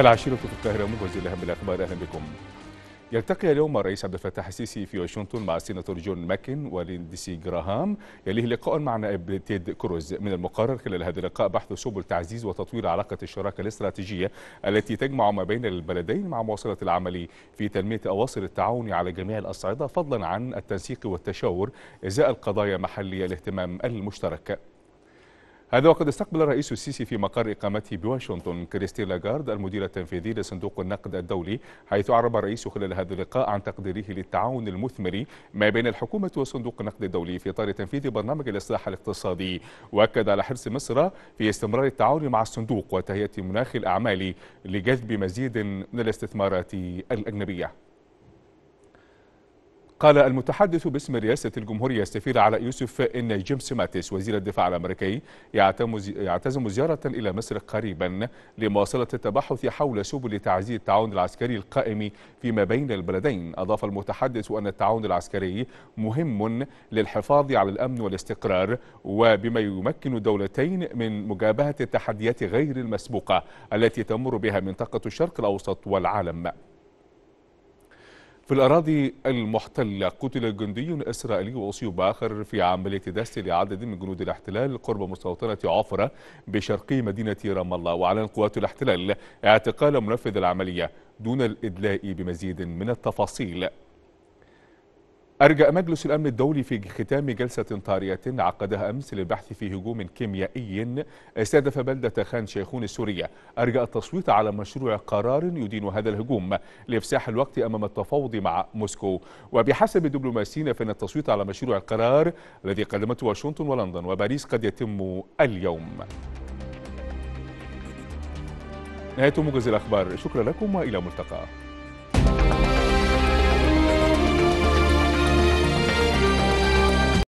العاشرة في القاهرة موجز لأهم الأخبار أهلا بكم يلتقي اليوم الرئيس عبد الفتاح السيسي في واشنطن مع السيناتور جون ماكن وليندسي جراهام يليه لقاء مع نائب تيد كروز من المقرر خلال هذا اللقاء بحث سبل تعزيز وتطوير علاقة الشراكة الاستراتيجية التي تجمع ما بين البلدين مع مواصلة العمل في تنمية أواصر التعاون على جميع الأصعدة فضلا عن التنسيق والتشاور إزاء القضايا محلية الاهتمام المشترك هذا وقد استقبل الرئيس السيسي في مقر إقامته بواشنطن كريستي لاغارد المدير التنفيذي لصندوق النقد الدولي حيث أعرب الرئيس خلال هذا اللقاء عن تقديره للتعاون المثمر ما بين الحكومة وصندوق النقد الدولي في إطار تنفيذ برنامج الإصلاح الاقتصادي وأكد على حرص مصر في استمرار التعاون مع الصندوق وتهيئة مناخ الأعمال لجذب مزيد من الاستثمارات الأجنبية قال المتحدث باسم رئاسة الجمهورية السفير علاء يوسف إن جيمس ماتيس وزير الدفاع الأمريكي يعتزم زيارة إلى مصر قريبا لمواصلة التبحث حول سبل تعزيز التعاون العسكري القائم فيما بين البلدين أضاف المتحدث أن التعاون العسكري مهم للحفاظ على الأمن والاستقرار وبما يمكن الدولتين من مجابهة التحديات غير المسبوقة التي تمر بها منطقة الشرق الأوسط والعالم في الأراضي المحتلة قتل جندي إسرائيلي وأصيب آخر في عملية دست لعدد من جنود الاحتلال قرب مستوطنة عفرة بشرق مدينة رام الله وأعلن قوات الاحتلال اعتقال منفذ العملية دون الإدلاء بمزيد من التفاصيل أرجى مجلس الأمن الدولي في ختام جلسة طارئة عقدها أمس للبحث في هجوم كيميائي استهدف بلدة خان شيخون السورية أرجى التصويت على مشروع قرار يدين هذا الهجوم لإفساح الوقت أمام التفاوض مع موسكو وبحسب الدبلوماسيين فإن التصويت على مشروع القرار الذي قدمته واشنطن ولندن وباريس قد يتم اليوم نهاية موجز الأخبار شكرا لكم وإلى ملتقى